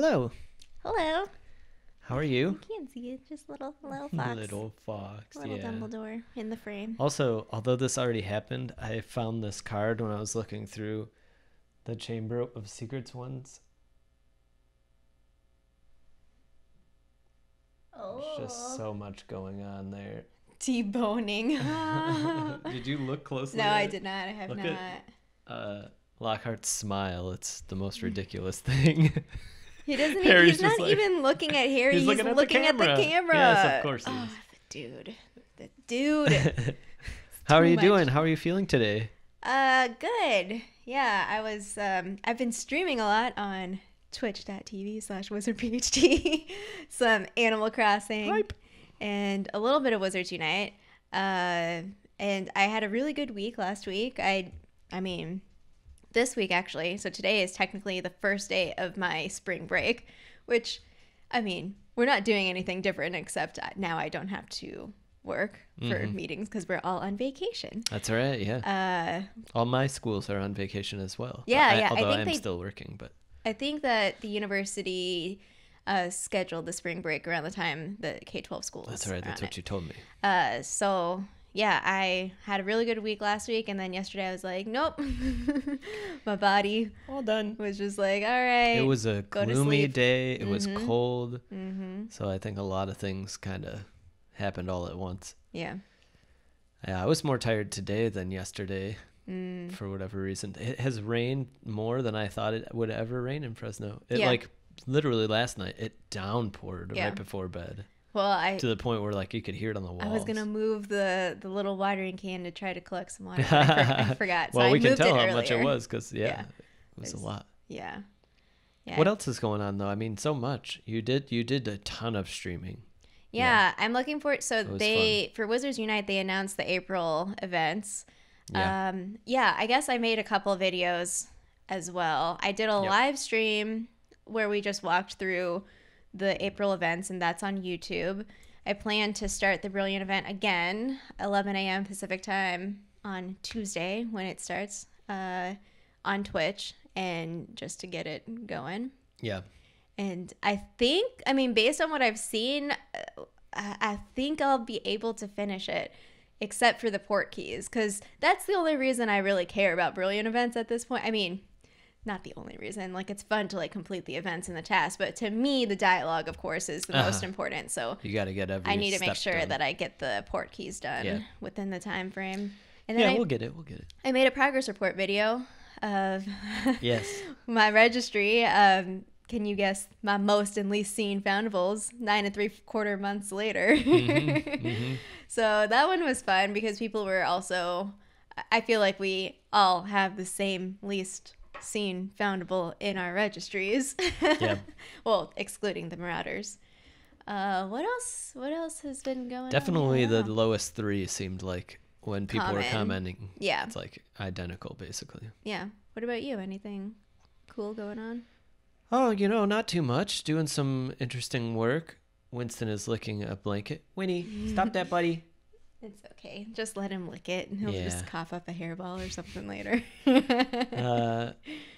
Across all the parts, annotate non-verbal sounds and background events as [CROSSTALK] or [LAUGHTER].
Hello. Hello. How are you? I can't see it. Just little little [LAUGHS] fox. little fox. Little yeah. Dumbledore in the frame. Also, although this already happened, I found this card when I was looking through the Chamber of Secrets ones. Oh. There's just oh. so much going on there. Deboning. [LAUGHS] [LAUGHS] did you look closely? No, I did not. I have look not. At, uh, Lockhart's smile. It's the most ridiculous thing. He doesn't. Even, he's not like, even looking at Harry. He's, he's looking, at, looking the at, the camera. Yes, of course. Oh, the dude. The dude. [LAUGHS] How are you much. doing? How are you feeling today? Uh, good. Yeah, I was. Um, I've been streaming a lot on twitch.tv slash wizardphd [LAUGHS] some animal crossing Hype. and a little bit of wizards unite uh, and i had a really good week last week i i mean this week actually. So today is technically the first day of my spring break, which I mean, we're not doing anything different except now I don't have to work for mm-hmm. meetings because we're all on vacation. That's right. Yeah. Uh, all my schools are on vacation as well. Yeah, I, yeah. Although I think I'm they, still working, but I think that the university uh, scheduled the spring break around the time the K twelve schools. That's right. That's what it. you told me. Uh, so yeah, I had a really good week last week, and then yesterday I was like, nope, [LAUGHS] my body all done was just like, all right. It was a gloomy day. It mm-hmm. was cold, mm-hmm. so I think a lot of things kind of happened all at once. Yeah. Yeah, I was more tired today than yesterday mm. for whatever reason. It has rained more than I thought it would ever rain in Fresno. It yeah. like literally last night it downpoured yeah. right before bed. Well, I to the point where like you could hear it on the wall. I was gonna move the the little watering can to try to collect some water. I, for, I forgot. [LAUGHS] well, so we can tell how earlier. much it was because yeah, yeah, it was a lot. Yeah. Yeah. What else is going on though? I mean, so much. You did you did a ton of streaming. Yeah, yeah. I'm looking for So they fun. for Wizards Unite they announced the April events. Yeah. Um, yeah, I guess I made a couple videos as well. I did a yep. live stream where we just walked through the April events, and that's on YouTube. I plan to start the Brilliant event again, 11 a.m. Pacific time on Tuesday when it starts uh, on Twitch, and just to get it going. Yeah. And I think, I mean, based on what I've seen, uh, I think I'll be able to finish it, except for the port keys, because that's the only reason I really care about Brilliant events at this point. I mean, not the only reason. Like it's fun to like complete the events and the tasks, but to me the dialogue of course is the uh-huh. most important. So you got to get every I need to make sure done. that I get the port keys done yeah. within the time frame. And then yeah, I, we'll get it. We'll get it. I made a progress report video of yes [LAUGHS] my registry. Um, can you guess my most and least seen foundables nine and three quarter months later? mm-hmm, [LAUGHS] mm-hmm. So that one was fun because people were also. I feel like we all have the same least seen foundable in our registries. yeah. [LAUGHS] well, excluding the Marauders. Uh, what else? What else has been going? Definitely the lowest three seemed like when people Common. were commenting. Yeah. It's like identical basically. Yeah. What about you? Anything cool going on? Oh, you know, not too much. Doing some interesting work. Winston is licking a blanket. Winnie, stop that, buddy. [LAUGHS] It's okay. Just let him lick it, and he'll yeah. just cough up a hairball or something later. [LAUGHS] uh,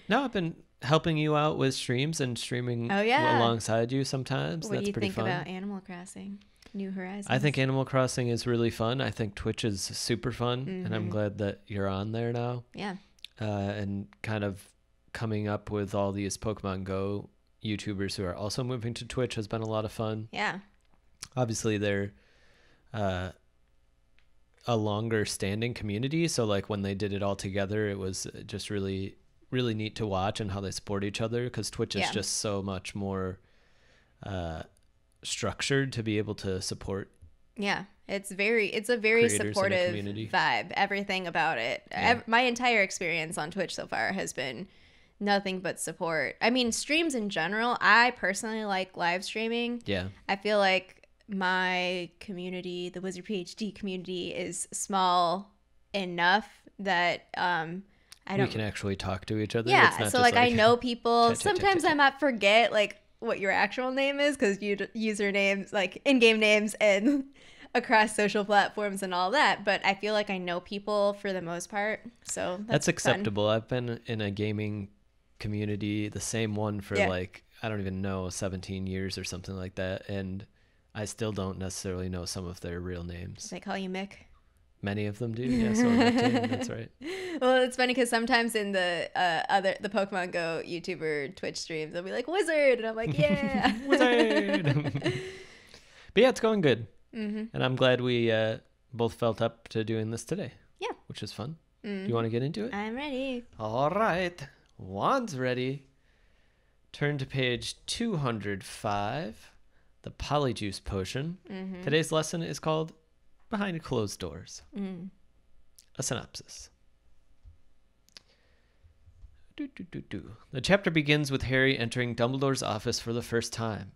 no, I've been helping you out with streams and streaming. Oh, yeah. alongside you sometimes. What That's do you think fun. about Animal Crossing? New Horizons. I think Animal Crossing is really fun. I think Twitch is super fun, mm-hmm. and I'm mm-hmm. glad that you're on there now. Yeah. Uh, and kind of coming up with all these Pokemon Go YouTubers who are also moving to Twitch has been a lot of fun. Yeah. Obviously, they're. Uh, a longer standing community. So like when they did it all together, it was just really really neat to watch and how they support each other because Twitch yeah. is just so much more uh, structured to be able to support. Yeah, it's very it's a very supportive a vibe. Everything about it, yeah. my entire experience on Twitch so far has been nothing but support. I mean, streams in general, I personally like live streaming. Yeah. I feel like my community, the Wizard PhD community, is small enough that um, I don't. We can actually talk to each other. Yeah, so like, like I know [LAUGHS] people. Sometimes I might forget like what your actual name is because you usernames, like in-game names, and [LAUGHS] across social platforms and all that. But I feel like I know people for the most part, so that's, that's acceptable. Fun. I've been in a gaming community, the same one for yeah. like I don't even know, 17 years or something like that, and I still don't necessarily know some of their real names. They call you Mick. Many of them do. [LAUGHS] Yeah, so that's right. Well, it's funny because sometimes in the uh, other the Pokemon Go YouTuber Twitch streams, they'll be like Wizard, and I'm like, [LAUGHS] yeah, [LAUGHS] Wizard. but yeah, it's going good, mm-hmm. and I'm glad we uh, both felt up to doing this today. Yeah, which is fun. mm Do you mm-hmm. want to get into it? I'm ready. All right, Juan's ready. Turn to page two hundred five the polyjuice potion. Mm-hmm. Today's lesson is called Behind Closed Doors. Mm. A synopsis. the chapter begins with Harry entering Dumbledore's office for the first time.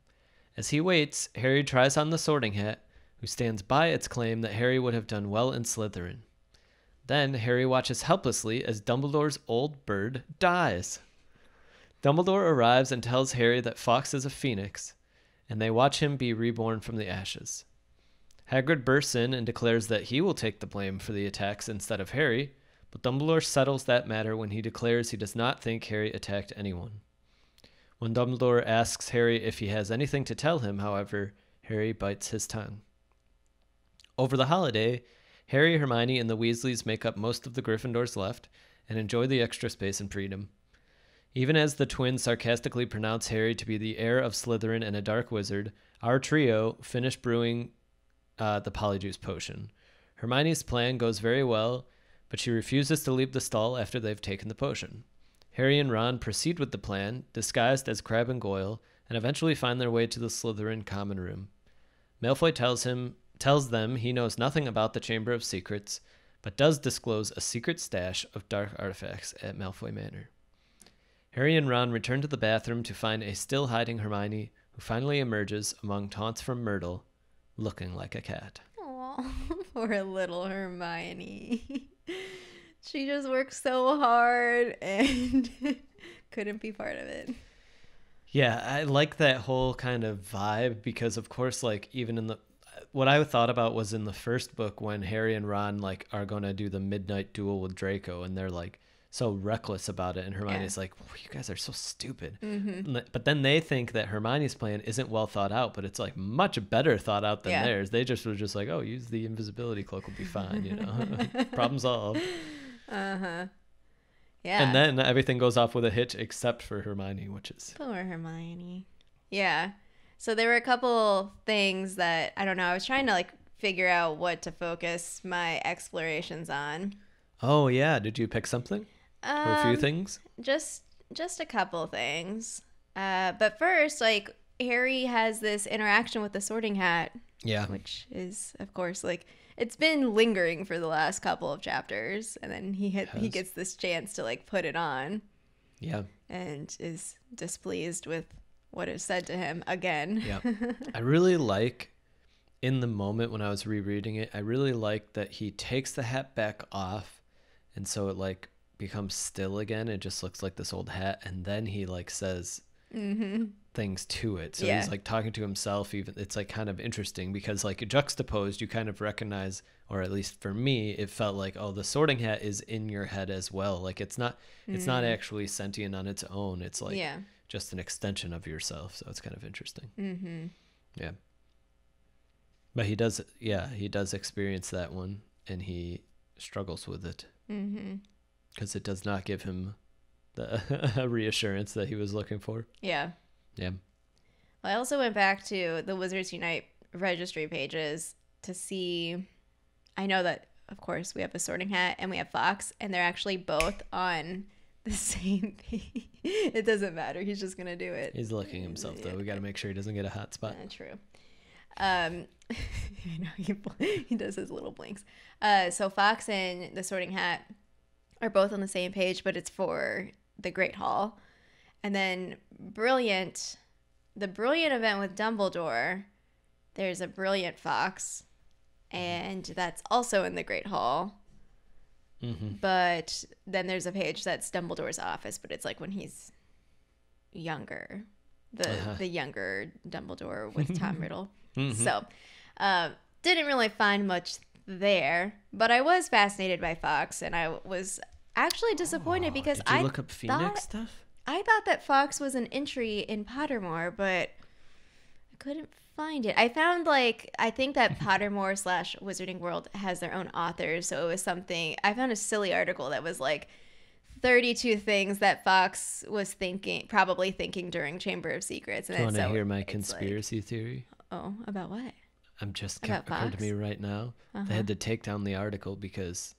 As he waits, Harry tries on the sorting hat, who stands by its claim that Harry would have done well in Slytherin. Then Harry watches helplessly as Dumbledore's old bird dies. Dumbledore arrives and tells Harry that Fox is a phoenix, and they watch him be reborn from the ashes. Hagrid bursts in and declares that he will take the blame for the attacks instead of Harry, but Dumbledore settles that matter when he declares he does not think Harry attacked anyone. When Dumbledore asks Harry if he has anything to tell him, however, Harry bites his tongue. Over the holiday, Harry, Hermione, and the Weasleys make up most of the Gryffindors left and enjoy the extra space and freedom even as the twins sarcastically pronounce Harry to be the heir of Slytherin and a dark wizard, our trio finish brewing uh, the polyjuice potion. Hermione's plan goes very well, but she refuses to leave the stall after they've taken the potion. Harry and Ron proceed with the plan, disguised as Crab and Goyle, and eventually find their way to the Slytherin common room. Malfoy tells him tells them he knows nothing about the Chamber of Secrets, but does disclose a secret stash of dark artifacts at Malfoy Manor. Harry and Ron return to the bathroom to find a still hiding Hermione, who finally emerges among taunts from Myrtle, looking like a cat. Aw, [LAUGHS] poor little Hermione. [LAUGHS] she just worked so hard and [LAUGHS] couldn't be part of it. Yeah, I like that whole kind of vibe because, of course, like even in the what I thought about was in the first book when Harry and Ron like are gonna do the midnight duel with Draco, and they're like, so reckless about it, and Hermione's yeah. like, "You guys are so stupid." Mm-hmm. But then they think that Hermione's plan isn't well thought out, but it's like much better thought out than yeah. theirs. They just were just like, "Oh, use the invisibility cloak, will be fine," you know, [LAUGHS] problem solved. [LAUGHS] Uh huh. Yeah. And then everything goes off with a hitch except for Hermione, which is poor Hermione. Yeah. So there were a couple things that I don't know. I was trying to like figure out what to focus my explorations on. Oh yeah, did you pick something? Um, a few um, things? Just just a couple things. Uh, but first, like Harry has this interaction with the Sorting Hat. Yeah. Which is, of course, like it's been lingering for the last couple of chapters, and then he hit, he gets this chance to like put it on. Yeah. And is displeased with what is said to him again. yeah. [LAUGHS] I really like in the moment when I was rereading it, I really like that he takes the hat back off and so it like becomes still again. It just looks like this old hat, and then he like says mm-hmm. things to it. So yeah. he's like talking to himself. Even it's like kind of interesting because like juxtaposed, you kind of recognize, or at least for me, it felt like oh, the Sorting Hat is in your head as well. Like it's not, mm-hmm. it's not mm. actually sentient on its own. It's like yeah. just an extension of yourself. So it's kind of interesting. Mm-hmm. Yeah. But he does, yeah, he does experience that one, and he struggles with it. Mm-hmm because it does not give him the [LAUGHS] reassurance that he was looking for. Yeah. Yeah. I also went back to the Wizards Unite registry pages to see. I know that, of course, we have a Sorting Hat and we have Fox, and they're actually both on the [LAUGHS] same page. it doesn't matter. He's just going to do it. He's looking himself, though. We got to make sure he doesn't get a hot spot. true. Um, you [LAUGHS] know he, he does his little blinks. Uh, so Fox and the Sorting Hat are both on the same page, but it's for the Great Hall. And then Brilliant, the Brilliant event with Dumbledore, there's a Brilliant Fox, and that's also in the Great Hall. Mm-hmm. But then there's a page that's Dumbledore's office, but it's like when he's younger, the uh-huh. the younger Dumbledore with Tom [LAUGHS] Riddle. Mm-hmm. So, uh, didn't really find much there, but I was fascinated by Fox, and I was actually disappointed oh, because I look up Phoenix stuff. I thought that Fox was an entry in Pottermore, but I couldn't find it. I found like I think that [LAUGHS] Pottermore slash Wizarding World has their own authors, so it was something. I found a silly article that was like. 32 things that Fox was thinking, probably thinking during Chamber of Secrets. And you want to so hear my conspiracy like, theory? Oh, about what? I'm just about occurred Fox? to me right now. Uh-huh. They had uh-huh. to take down the article because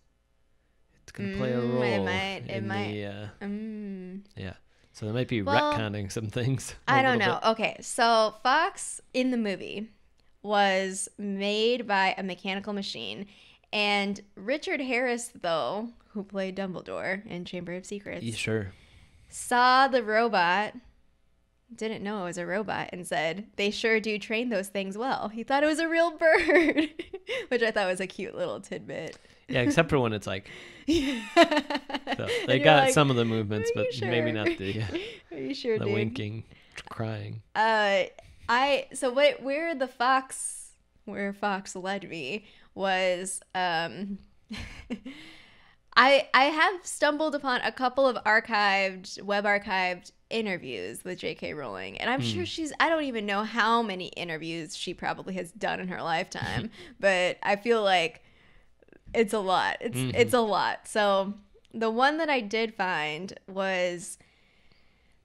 it's going to play a mm, role. It might. It might. The, uh, mm. Yeah. So there might be well, retconning some things. [LAUGHS] I don't know. Bit. Okay. So Fox in the movie was made by a mechanical machine. And Richard Harris, though, who played Dumbledore in Chamber of Secrets, yeah, sure. saw the robot didn't know it was a robot and said, They sure do train those things well. He thought it was a real bird, [LAUGHS] which I thought was a cute little tidbit. Yeah, except for when it's like, [LAUGHS] so they got like, some of the movements, but sure? maybe not the, [LAUGHS] are you sure, the dude? winking, crying. Uh, I, so what, where the fox, where Fox led me was, um, I I have stumbled upon a couple of archived web archived interviews with J.K. Rowling, and I'm mm. sure she's I don't even know how many interviews she probably has done in her lifetime, [LAUGHS] [LAUGHS] but I feel like it's a lot. It's mm-hmm. it's a lot. So the one that I did find was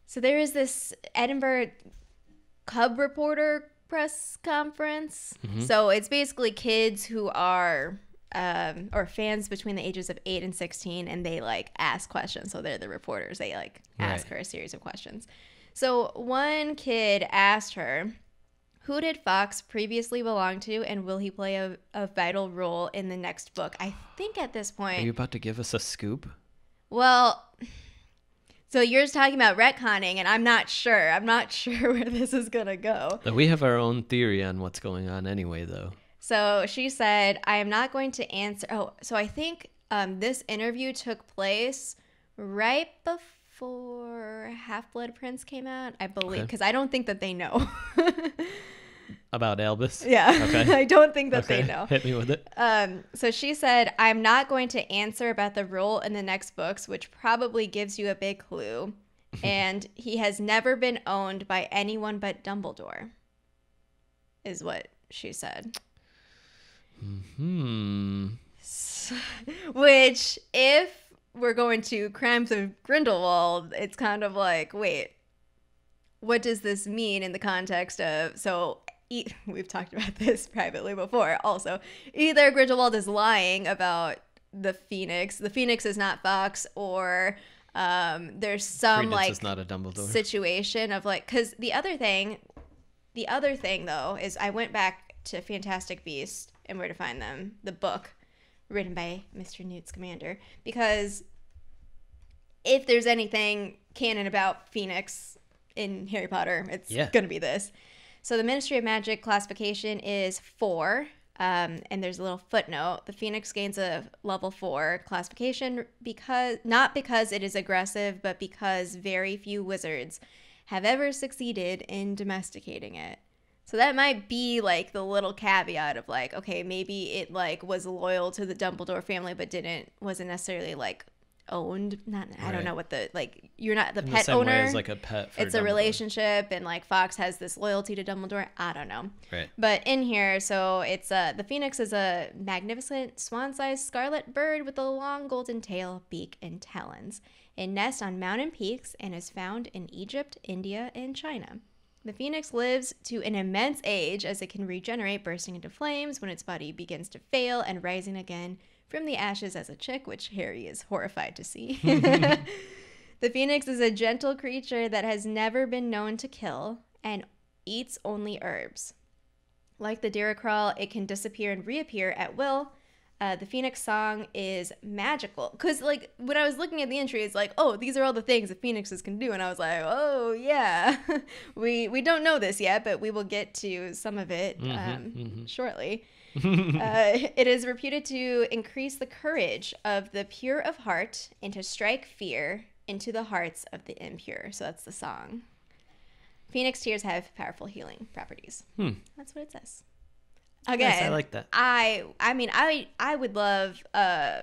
so there is this Edinburgh cub reporter press conference. Mm-hmm. So it's basically kids who are um, or fans between the ages of eight and sixteen, and they like ask questions. So they're the reporters. They like ask right. her a series of questions. So one kid asked her, "Who did Fox previously belong to, and will he play a, a vital role in the next book?" I think at this point, are you about to give us a scoop? Well. So you're just talking about retconning, and I'm not sure. I'm not [LAUGHS] sure where this is gonna go. We have our own theory on what's going on, anyway, though. So she said, I am not going to answer. Oh, so I think um, this interview took place right before Half Blood Prince came out, I believe, because okay. I don't think that they know. [LAUGHS] About Elvis? Yeah. Okay. [LAUGHS] I don't think that okay. they know. Hit me with it. Um, so she said, I'm not going to answer about the role in the next books, which probably gives you a big clue. [LAUGHS] and he has never been owned by anyone but Dumbledore, is what she said. Hmm. [LAUGHS] Which, if we're going to Crimes of Grindelwald, it's kind of like, wait, what does this mean in the context of so [LAUGHS] we've talked about this [LAUGHS] privately before also either grindelwald is lying about the phoenix the phoenix is not fox or um, there's some Credence like not a Dumbledore. situation of like because the other thing the other thing though is i went back to fantastic Beasts and Where to Find Them, the book written by Mr. Newt's Commander, because if there's anything canon about Phoenix in Harry Potter, it's yeah. going to be this. So the Ministry of Magic classification is four. Um, and there's a little footnote. The Phoenix gains a level four classification because not because it is aggressive, but because very few wizards have ever succeeded in domesticating it. So that might be like the little caveat of like, okay, maybe it like was loyal to the Dumbledore family, but didn't wasn't necessarily like owned. Not right. I don't know what the like you're not the In pet the owner. Way as like a pet. it's Dumbledore. a relationship, and like Fox has this loyalty to Dumbledore. I don't know. Right. But in here, so it's uh the phoenix is a magnificent swan-sized scarlet bird with a long golden tail, beak, and talons. It nests on mountain peaks and is found in Egypt, India, and China. The phoenix lives to an immense age as it can regenerate, bursting into flames when its body begins to fail and rising again from the ashes as a chick, which Harry is horrified to see. [LAUGHS] the phoenix is a gentle creature that has never been known to kill and eats only herbs. Like the Diracral, it can disappear and reappear at will, uh, the Phoenix song is magical because, like, when I was looking at the entry, it's like, oh, these are all the things that Phoenixes can do, and I was like, oh yeah, [LAUGHS] we we don't know this yet, but we will get to some of it mm-hmm, um, mm-hmm. shortly. [LAUGHS] uh, it is reputed to increase the courage of the pure of heart and to strike fear into the hearts of the impure. So that's the song. Phoenix tears have powerful healing properties. Hmm. That's what it says. Again, nice, I like that. I I mean I I would love uh,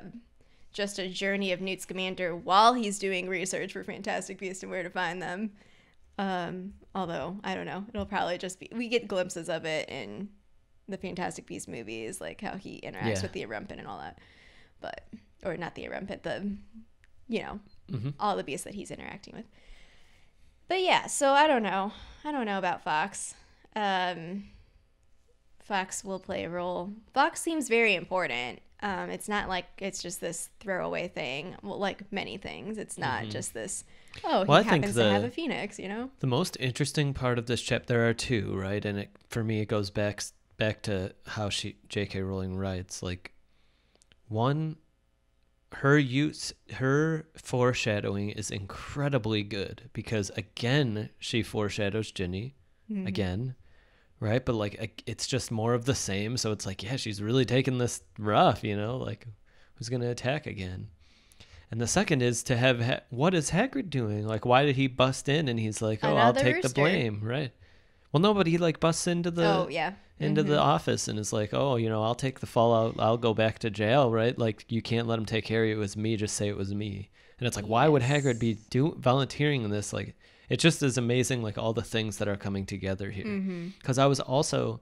just a journey of Newt Scamander while he's doing research for Fantastic Beasts and Where to Find Them. Um, although I don't know, it'll probably just be we get glimpses of it in the Fantastic Beasts movies, like how he interacts yeah. with the Arempit and all that. But or not the Arempit, the you know mm-hmm. all the beasts that he's interacting with. But yeah, so I don't know. I don't know about Fox. Um, Fox will play a role. Fox seems very important. Um, it's not like it's just this throwaway thing. Well, like many things, it's not mm-hmm. just this. Oh, well, he I happens the, to have a phoenix. You know. The most interesting part of this chapter, there are two, right? And it, for me, it goes back back to how she J.K. Rowling writes. Like, one, her use, her foreshadowing is incredibly good because again, she foreshadows Ginny. Mm-hmm. Again, right? But like it's just more of the same. So it's like, yeah, she's really taking this rough, you know, like who's going to attack again? And the second is to have ha- what is Hagrid doing? Like, why did he bust in? And he's like, oh, Another I'll take rooster. the blame, right? Well, no, but he like busts into the oh, yeah. into mm-hmm. the office and is like, oh, you know, I'll take the fallout. I'll go back to jail, right? Like, you can't let him take care of It was me. Just say it was me. And it's like, yes. why would Hagrid be do- volunteering this? Like, it just is amazing like all the things that are coming together here because mm-hmm. i was also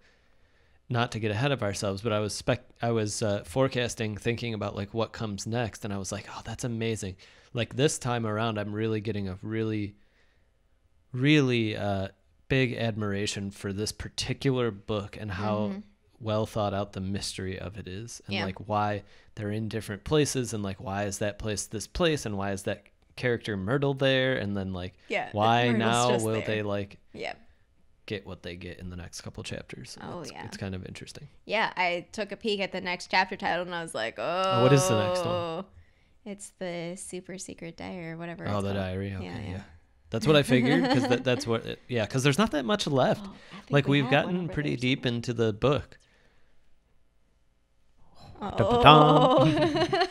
not to get ahead of ourselves but i was spec i was uh, forecasting thinking about like what comes next and i was like oh that's amazing like this time around i'm really getting a really really uh, big admiration for this particular book and how mm-hmm. well thought out the mystery of it is and yeah. like why they're in different places and like why is that place this place and why is that character Myrtle there, and then like yeah, why now will there. they like yeah get what they get in the next couple chapters. Oh it's, yeah, it's kind of interesting. Yeah, I took a peek at the next chapter title and I was like, oh, oh what is the next one? It's the super secret diary or whatever. Oh, the called. diary. Okay, yeah, yeah. yeah. That's what I figured because [LAUGHS] that, that's what. It, yeah, because there's not that much oh, left. Oh, like we have gotten pretty deep into the book. Oh. [LAUGHS]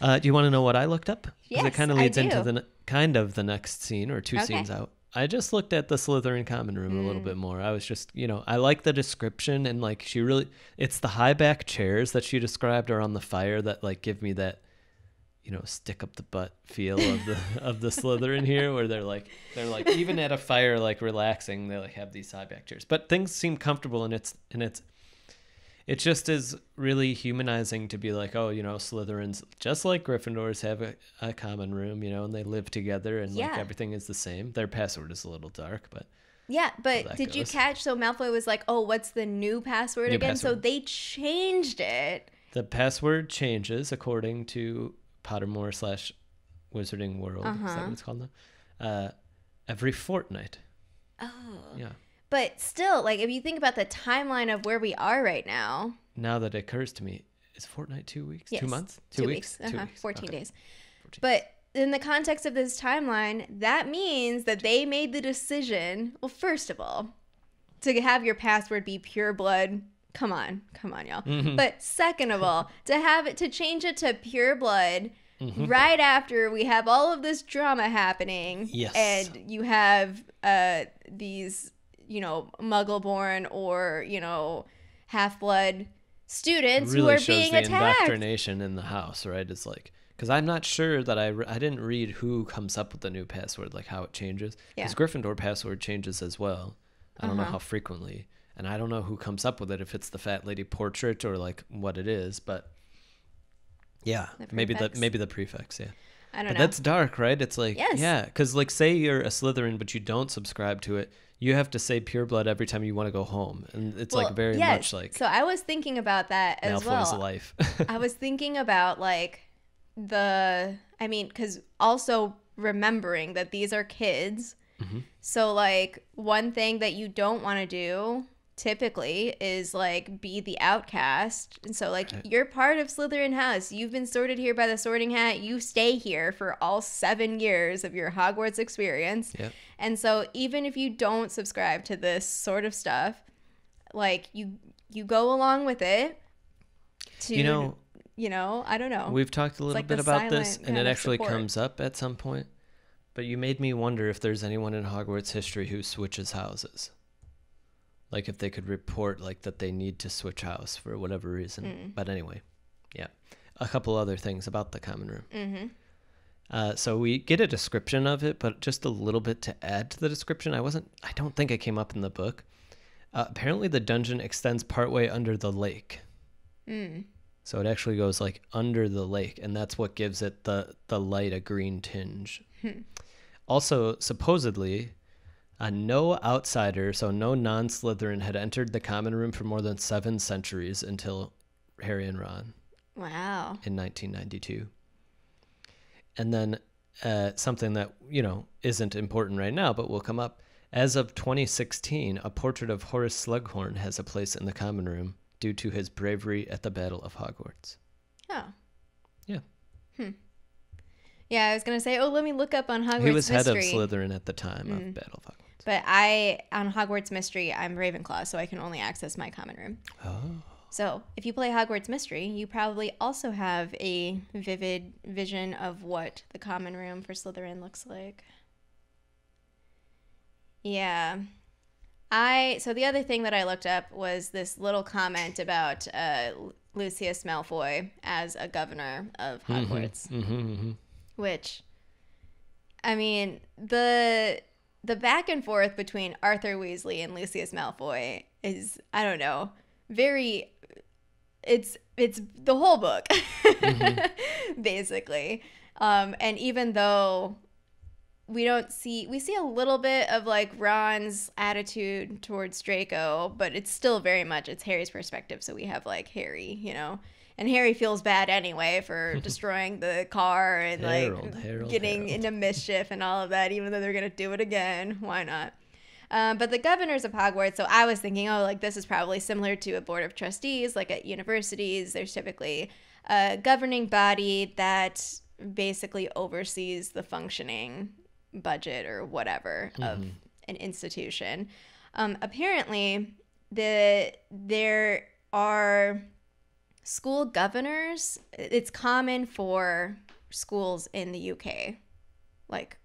Uh, do you want to know what I looked up? Yes, it kind of leads into the kind of the next scene or two okay. scenes out. I just looked at the Slytherin common room mm. a little bit mm. more. I was just, you know, I like the description and like she really it's the high back chairs that she described around the fire that like give me that you know, stick up the butt feel of the [LAUGHS] of the Slytherin here where they're like they're like even at a fire like relaxing, they like have these high back chairs. But things seem comfortable and it's and it's it just is really humanizing to be like, oh, you know, Slytherins, just like Gryffindors, have a, a common room, you know, and they live together and yeah. like everything is the same. Their password is a little dark, but. Yeah, but did goes. you catch? So Malfoy was like, oh, what's the new password new again? Password. So they changed it. The password changes according to Pottermore slash Wizarding World. Uh-huh. Is that uh-huh. what it's called now? Uh, every fortnight. Oh. Yeah. But still, like if you think about the timeline of where we are right now. Now that it occurs to me, is Fortnite two weeks? Yes, two months? Two, two weeks. weeks. uh uh-huh. weeks. 14 okay. days. 14. But in the context of this timeline, that means that they made the decision, well, first of all, to have your password be pure blood. Come on, come on, y'all. Mm-hmm. But second of all, to have it to change it to pure blood mm-hmm. right after we have all of this drama happening. Yes. And you have uh, these you know, muggle born or, you know, half blood students really who are being attacked. Indoctrination in the house, right? It's like because I'm not sure that I re- I didn't read who comes up with the new password, like how it changes. Because yeah. Gryffindor password changes as well. I don't know uh-huh. how frequently, and I don't know who comes up with it. If it's the fat lady portrait or like what it is, but yeah, the maybe the maybe the prefix. Yeah, I don't but know. That's dark, right? It's like yes. yeah, because like say you're a Slytherin, but you don't subscribe to it you have to say pure blood every time you want to go home and it's well, like very yes. much like so i was thinking about that as well life [LAUGHS] i was thinking about like the i mean because also remembering that these are kids mm-hmm. so like one thing that you don't want to do typically is like be the outcast. And so like right. you're part of Slytherin house. You've been sorted here by the sorting hat. You stay here for all 7 years of your Hogwarts experience. Yep. And so even if you don't subscribe to this sort of stuff, like you you go along with it to You know, you know, I don't know. We've talked a little like bit about this and it actually support. comes up at some point. But you made me wonder if there's anyone in Hogwarts history who switches houses like if they could report like that they need to switch house for whatever reason. Mm. But anyway, yeah. A couple other things about the common room. Mm-hmm. Uh, so we get a description of it, but just a little bit to add to the description. I wasn't. I don't think it came up in the book. Uh, apparently, the dungeon extends partway under the lake. Mm. So it actually goes like under the lake, and that's what gives it the the light a green tinge. Hmm. Also, supposedly, a no outsider, so no non Slytherin, had entered the common room for more than seven centuries until Harry and Ron. Wow. In 1992. And then uh, something that, you know, isn't important right now, but will come up. As of 2016, a portrait of Horace Slughorn has a place in the common room due to his bravery at the Battle of Hogwarts. Oh. Yeah. Hmm. Yeah, I was gonna say, oh, let me look up on Hogwarts. He was head of Slytherin at the time mm. of Battle of Hogwarts. But I on Hogwarts Mystery, I'm Ravenclaw, so I can only access my common room. Oh. So, if you play Hogwarts Mystery, you probably also have a vivid vision of what the common room for Slytherin looks like. Yeah. I so the other thing that I looked up was this little comment about uh, Lucius Malfoy as a governor of mm-hmm. Hogwarts, mm-hmm, mm-hmm, mm-hmm. which, I mean, the the back and forth between Arthur Weasley and Lucius Malfoy is I don't know, very it's it's the whole book mm-hmm. [LAUGHS] basically. Um and even though we don't see we see a little bit of like Ron's attitude towards Draco, but it's still very much it's Harry's perspective, so we have like Harry, you know and Harry feels bad anyway for [LAUGHS] destroying the car and Harold, like Harold, getting Harold. into mischief and all of that, even though they're gonna do it again. Why not? Um, but the governors of Hogwarts, so I was thinking, oh, like this is probably similar to a board of trustees, like at universities. There's typically a governing body that basically oversees the functioning budget or whatever mm-hmm. of an institution. Um, apparently, the there are school governors, it's common for schools in the UK, like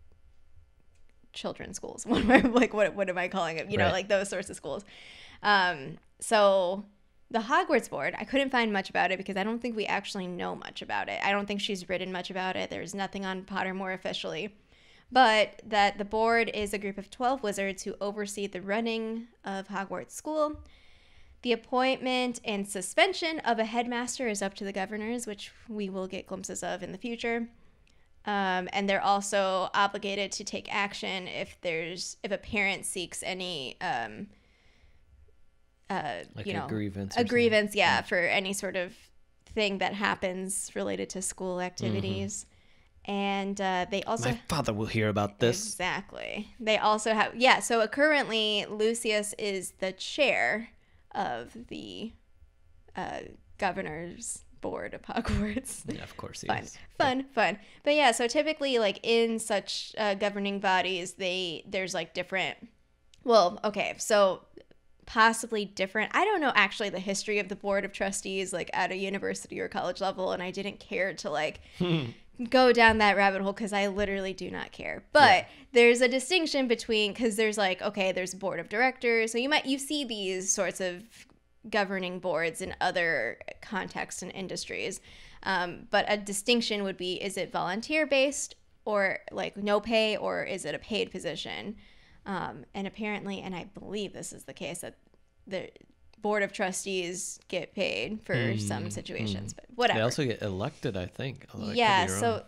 children's schools. [LAUGHS] What am I, like what what am I calling it? You right. know, like those sorts of schools. Um, so the Hogwarts board, I couldn't find much about it because I don't think we actually know much about it. I don't think she's written much about it. There's nothing on Pottermore officially. But that the board is a group of 12 wizards who oversee the running of Hogwarts School the appointment and suspension of a headmaster is up to the governors, which we will get glimpses of in the future. Um, and they're also obligated to take action if there's if a parent seeks any um, uh, like you know, a grievance, a grievance, yeah, for any sort of thing that happens related to school activities. Mm-hmm. And uh, they also. My father will hear about this. Exactly. They also have. Yeah, so currently, Lucius is the chair of the uh, governor's board of Hogwarts. [LAUGHS] Yeah, of course, fun, is. fun, yeah. fun. But yeah, so typically, like in such uh, governing bodies, they there's like different. Well, okay, so possibly different. I don't know actually the history of the board of trustees like at a university or college level and I didn't care to like [LAUGHS] go down that rabbit hole because I literally do not care. But yeah. there's a distinction between because there's like okay, there's board of directors, so you might you see these sorts of governing boards in other contexts and industries. Um, but a distinction would be is it volunteer based or like no pay or is it a paid position? Um, and apparently, and I believe this is the case that the board of trustees get paid for mm, some mm-hmm. situations, mm. but whatever. They also get elected, I think. Yeah. So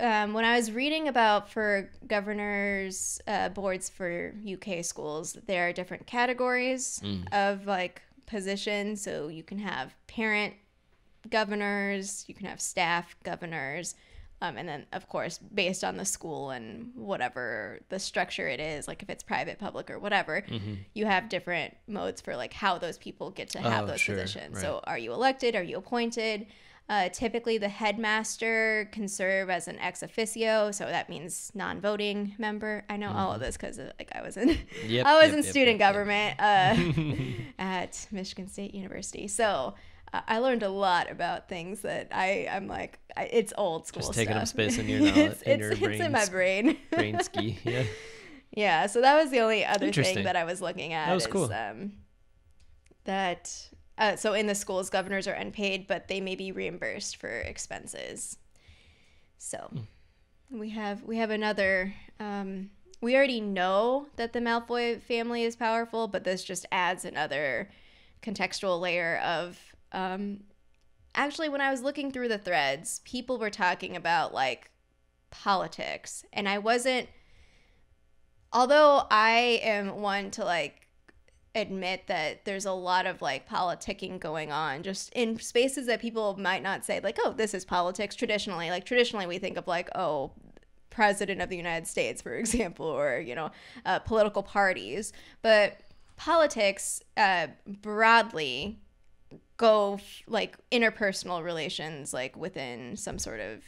um, when I was reading about for governors' uh, boards for UK schools, there are different categories mm. of like positions. So you can have parent governors, you can have staff governors, um, and then, of course, based on the school and whatever the structure it is, like if it's private, public, or whatever, mm-hmm. you have different modes for like how those people get to have oh, those sure. positions. Right. So, are you elected? Are you appointed? Uh, typically, the headmaster can serve as an ex officio, so that means non-voting member. I know mm-hmm. all of mm-hmm. this because uh, like I was in, yep, [LAUGHS] I was yep, in yep, student government uh, [LAUGHS] at Michigan State University. So I learned a lot about things that I I'm like I, it's old school. Just taking stuff. up space in [LAUGHS] your knowledge, it's, in your it's, brain. It's in my brain. brain ski. [LAUGHS] Yeah. Yeah. So that was the only other thing that I was looking at. That was is, cool. Um, that uh, so in the schools, governors are unpaid, but they may be reimbursed for expenses. So hmm. we have we have another. Um, we already know that the Malfoy family is powerful, but this just adds another contextual layer of um, actually, when I was looking through the threads, people were talking about like politics, and I wasn't. Although I am one to like admit that there's a lot of like politicking going on just in spaces that people might not say like oh this is politics traditionally like traditionally we think of like oh president of the united states for [LAUGHS] example or you know uh, political parties but politics uh, broadly go like interpersonal relations like within some sort of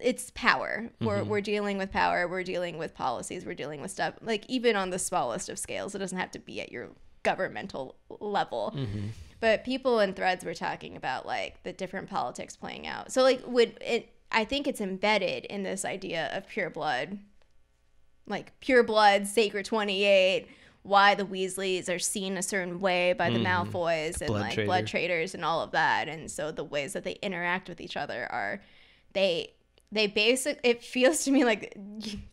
it's power we're, mm-hmm. we're dealing with power we're dealing with policies we're dealing with stuff like even on the smallest of scales it doesn't have to be at your governmental level mm-hmm. but people in threads were talking about like the different politics playing out so like would it i think it's embedded in this idea of pure blood like pure blood sacred 28 why the Weasleys are seen a certain way by the mm Malfoys and blood like blood traders and all of that. And so the ways that they interact with each other are they they basic it feels to me like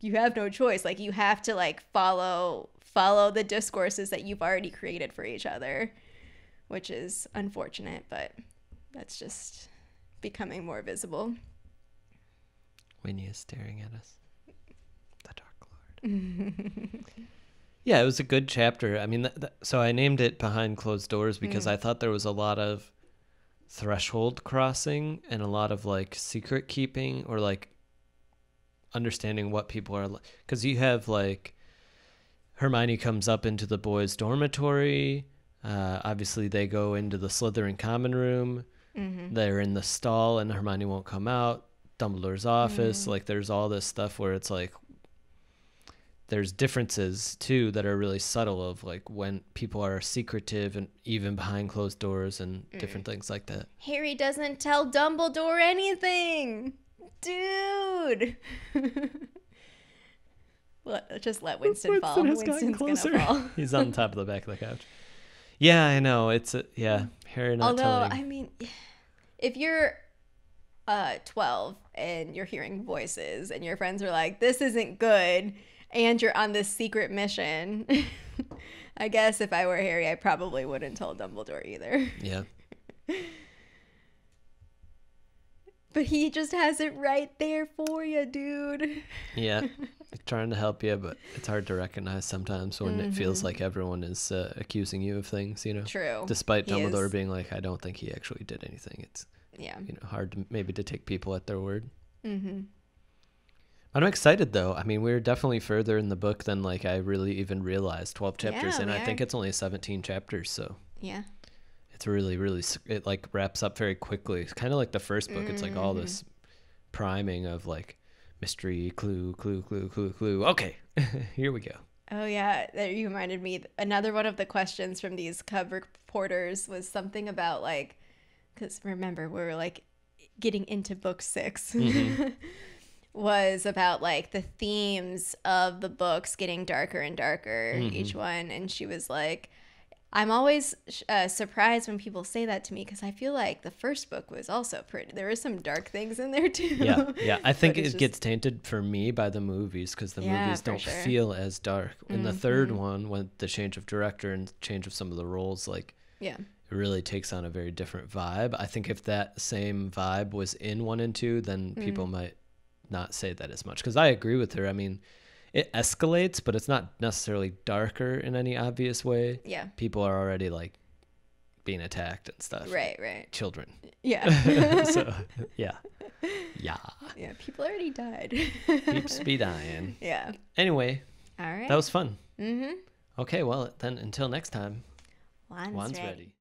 you have no choice. Like you have to like follow follow the discourses that you've already created for each other, which is unfortunate, but that's just becoming more visible. Winnie is staring at us. The Dark Lord. [LAUGHS] Yeah, it was a good chapter. I mean, th- th- so I named it Behind Closed Doors because mm. I thought there was a lot of threshold crossing and a lot of like secret keeping or like understanding what people are like. Because you have like Hermione comes up into the boys' dormitory. Uh, obviously, they go into the Slytherin common room. Mm-hmm. They're in the stall, and Hermione won't come out. Dumbledore's office. Mm-hmm. Like, there's all this stuff where it's like, there's differences too that are really subtle of like when people are secretive and even behind closed doors and mm. different things like that. Harry doesn't tell Dumbledore anything. Dude. [LAUGHS] let, just let Winston, Winston fall. Winston's Winston's closer. gonna fall. [LAUGHS] He's on top of the back of the couch. Yeah, I know. It's a, yeah, Harry not Although, telling. I mean, [SIGHS] if you're uh 12 and you're hearing voices and your friends are like, "This isn't good." and you're on this secret mission. [LAUGHS] I guess if I were Harry, I probably wouldn't tell Dumbledore either. [LAUGHS] Yeah. but he just has it right there for you, dude. yeah. [LAUGHS] Trying to help you, but it's hard to recognize sometimes when mm-hmm. it feels mm-hmm. like everyone is uh, accusing you of things, you know? True. Despite Dumbledore being like, I don't think he actually did anything. It's, yeah. you know, hard to, maybe to take people at their word. Mm hmm. I'm excited though. I mean, we're definitely further in the book than like I really even realized. Twelve chapters, yeah, and I are. think it's only seventeen chapters. So yeah, it's really, really it like wraps up very quickly. It's kind of like the first book. Mm-hmm. It's like all this mm-hmm. priming of like mystery, clue, clue, clue, clue, clue. Okay, [LAUGHS] here we go. Oh yeah, that you reminded me. Another one of the questions from these cub reporters was something about like, because remember we are like getting into book 6 mm-hmm. [LAUGHS] was about like the themes of the books getting darker and darker mm-hmm. each one and she was like I'm always uh, surprised when people say that to me because I feel like the first book was also pretty. There were some dark things in there [LAUGHS] too. Yeah, yeah. I think it just... gets tainted for me by the movies because the yeah, movies don't sure. feel as dark. In mm-hmm. the third mm-hmm. one, with the change of director and change of some of the roles, like yeah, it really takes on a very different vibe. I think if that same vibe was in one and two, then mm-hmm. people mm. might not say that as much because I agree with her. I mean, it escalates, but it's not necessarily darker in any obvious way. Yeah. People are already like being attacked and stuff. Right, right. Children. Yeah. [LAUGHS] [LAUGHS] so, yeah. Yeah. Yeah, people already died. Peeps be dying. [LAUGHS] Yeah. Anyway. All right. That was fun. Mm-hmm. Okay, well, then until next time. Juan's, Juan's ready. ready.